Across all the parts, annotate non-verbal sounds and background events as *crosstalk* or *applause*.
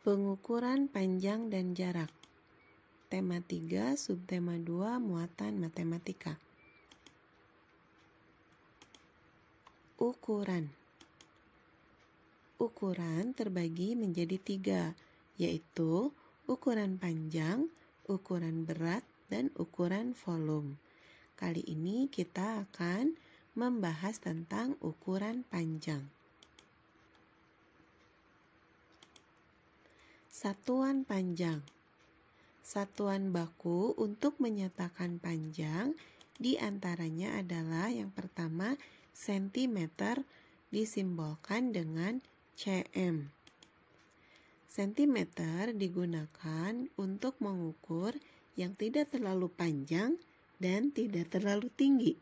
Pengukuran panjang dan jarak. Tema 3, subtema 2, muatan matematika. Ukuran. Ukuran terbagi menjadi tiga, yaitu ukuran panjang, ukuran berat, dan ukuran volume. Kali ini kita akan membahas tentang ukuran panjang. Satuan panjang Satuan baku untuk menyatakan panjang di antaranya adalah yang pertama cm disimbolkan dengan cm. Sentimeter digunakan untuk mengukur yang tidak terlalu panjang dan tidak terlalu tinggi.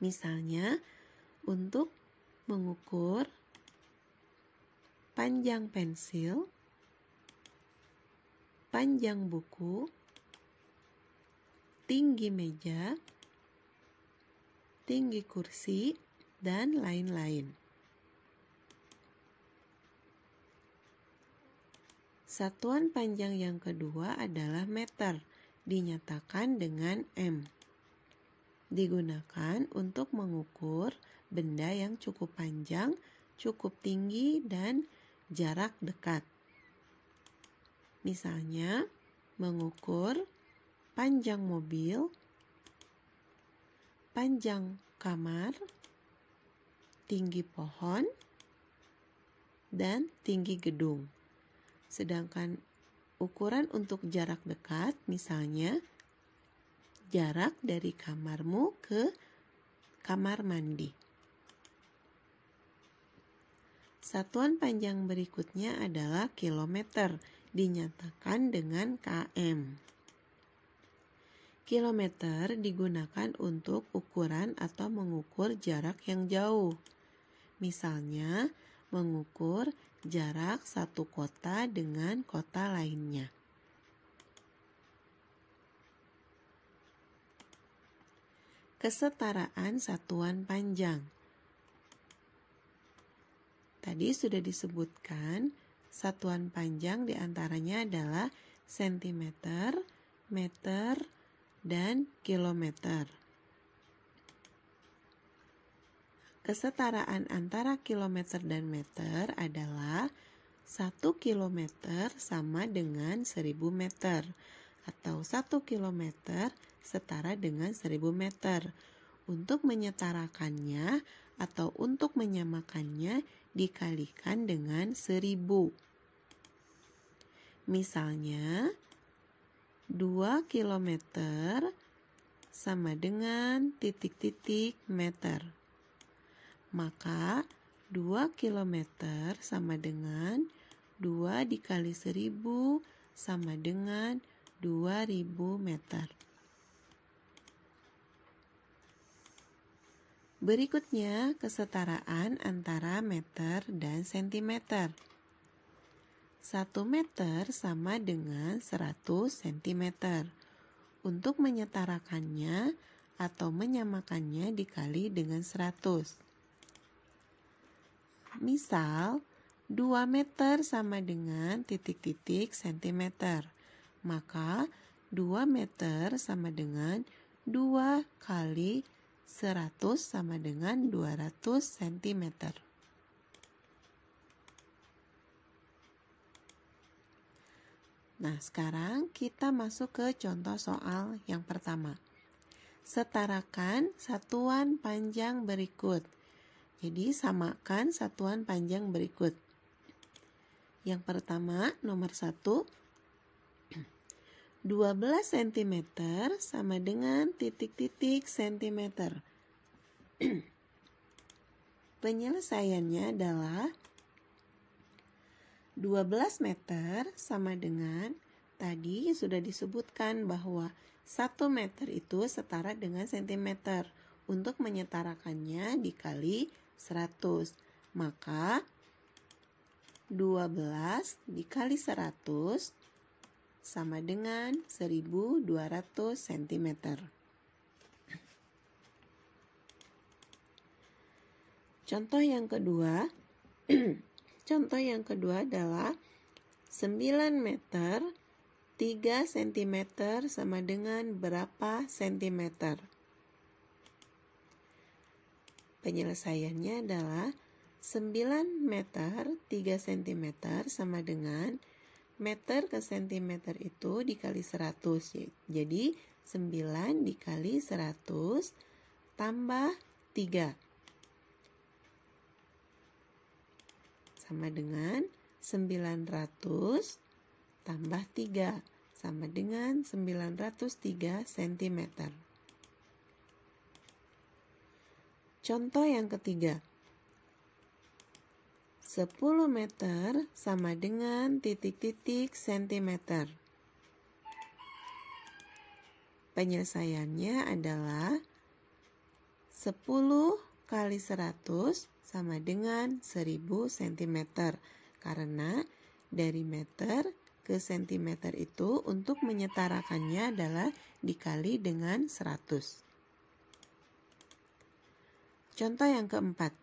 Misalnya, untuk mengukur panjang pensil, panjang buku, tinggi meja, tinggi kursi, dan lain-lain. Satuan panjang yang kedua adalah meter, dinyatakan dengan M. Digunakan untuk mengukur benda yang cukup panjang, cukup tinggi, dan jarak dekat. Misalnya, mengukur panjang mobil, panjang kamar, tinggi pohon, dan tinggi gedung. Sedangkan ukuran untuk jarak dekat, misalnya jarak dari kamarmu ke kamar mandi. Satuan panjang berikutnya adalah kilometer, dinyatakan dengan km. Kilometer digunakan untuk ukuran atau mengukur jarak yang jauh. Misalnya, mengukur jarak satu kota dengan kota lainnya. Kesetaraan satuan panjang Tadi sudah disebutkan satuan panjang diantaranya adalah sentimeter, meter, dan kilometer. Kesetaraan antara kilometer dan meter adalah 1 kilometer sama dengan 1000 meter atau 1 kilometer setara dengan 1000 meter. Untuk menyetarakannya atau untuk menyamakannya dikalikan dengan 1000. Misalnya, 2 km sama dengan titik-titik meter. Maka, 2 km sama dengan 2 dikali 1000 sama dengan 2000 meter. Berikutnya, kesetaraan antara meter dan sentimeter. 1 meter sama dengan 100 cm. Untuk menyetarakannya atau menyamakannya dikali dengan 100. Misal, 2 meter sama dengan titik-titik cm. Maka, 2 meter sama dengan 2 kali 100 sama dengan 200 cm. Nah, sekarang kita masuk ke contoh soal yang pertama. Setarakan satuan panjang berikut. Jadi, samakan satuan panjang berikut. Yang pertama, nomor 1, 12 cm sama dengan titik-titik cm. *clears throat* Penyelesaiannya adalah 12 meter sama dengan tadi sudah disebutkan bahwa 1 meter itu setara dengan cm. Untuk menyetarakannya dikali 100. Maka 12 dikali 100 sama dengan 1200 cm. Contoh yang kedua, *clears throat* contoh yang kedua adalah 9 meter 3 cm sama dengan berapa cm? Penyelesaiannya adalah 9 meter 3 cm sama dengan meter ke sentimeter itu dikali 100 ya. jadi 9 dikali 100 tambah 3 sama dengan 900 tambah 3 sama dengan 903 cm. Contoh yang ketiga. 10 meter sama dengan titik-titik sentimeter. Penyelesaiannya adalah 10 kali 100 sama dengan 1000 cm. Karena dari meter ke cm itu untuk menyetarakannya adalah dikali dengan 100. Contoh yang keempat.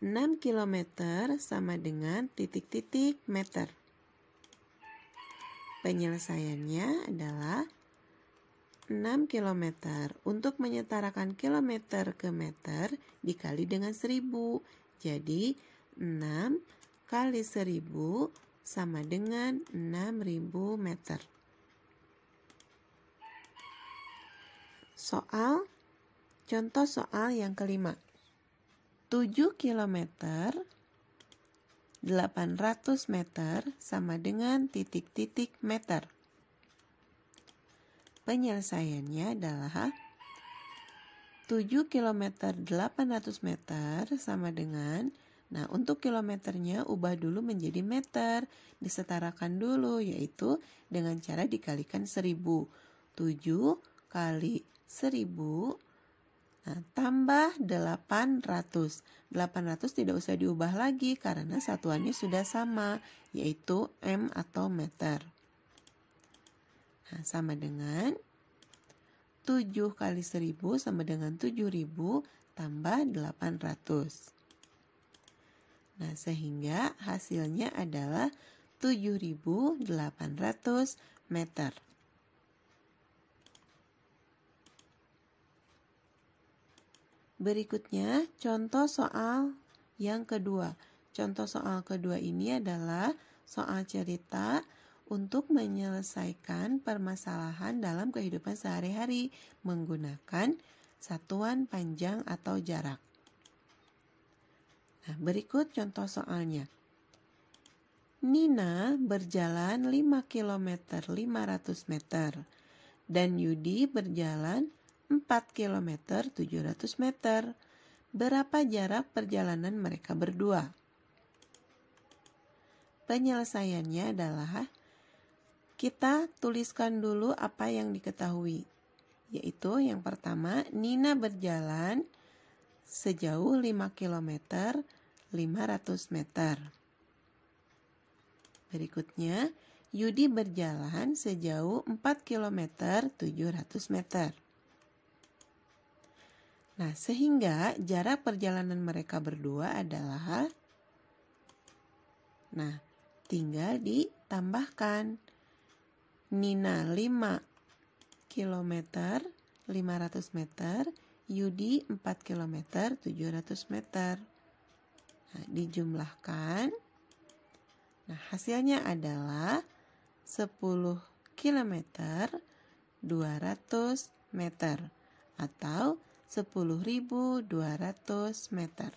6 km sama dengan titik-titik meter. Penyelesaiannya adalah 6 km untuk menyetarakan kilometer ke meter dikali dengan 1000. Jadi 6 kali 1000 sama dengan 6000 meter. Soal contoh soal yang kelima. 7 km 800 meter sama dengan titik-titik meter. Penyelesaiannya adalah 7 km 800 meter sama dengan Nah, untuk kilometernya ubah dulu menjadi meter, disetarakan dulu yaitu dengan cara dikalikan 1000. 7 kali 1000 Nah, tambah 800. 800 tidak usah diubah lagi karena satuannya sudah sama, yaitu M atau meter. Nah, sama dengan 7 kali 1000 sama dengan 7000 tambah 800. Nah, sehingga hasilnya adalah 7800 meter. Berikutnya, contoh soal yang kedua. Contoh soal kedua ini adalah soal cerita untuk menyelesaikan permasalahan dalam kehidupan sehari-hari menggunakan satuan panjang atau jarak. Nah, berikut contoh soalnya. Nina berjalan 5 km 500 meter dan Yudi berjalan 4 km 700 meter. Berapa jarak perjalanan mereka berdua? Penyelesaiannya adalah kita tuliskan dulu apa yang diketahui, yaitu yang pertama Nina berjalan sejauh 5 km 500 meter. Berikutnya, Yudi berjalan sejauh 4 km 700 meter. Nah, sehingga jarak perjalanan mereka berdua adalah Nah, tinggal ditambahkan Nina 5 km 500 meter, Yudi 4 km 700 meter. Nah, dijumlahkan. Nah, hasilnya adalah 10 km 200 meter atau 10.200 meter.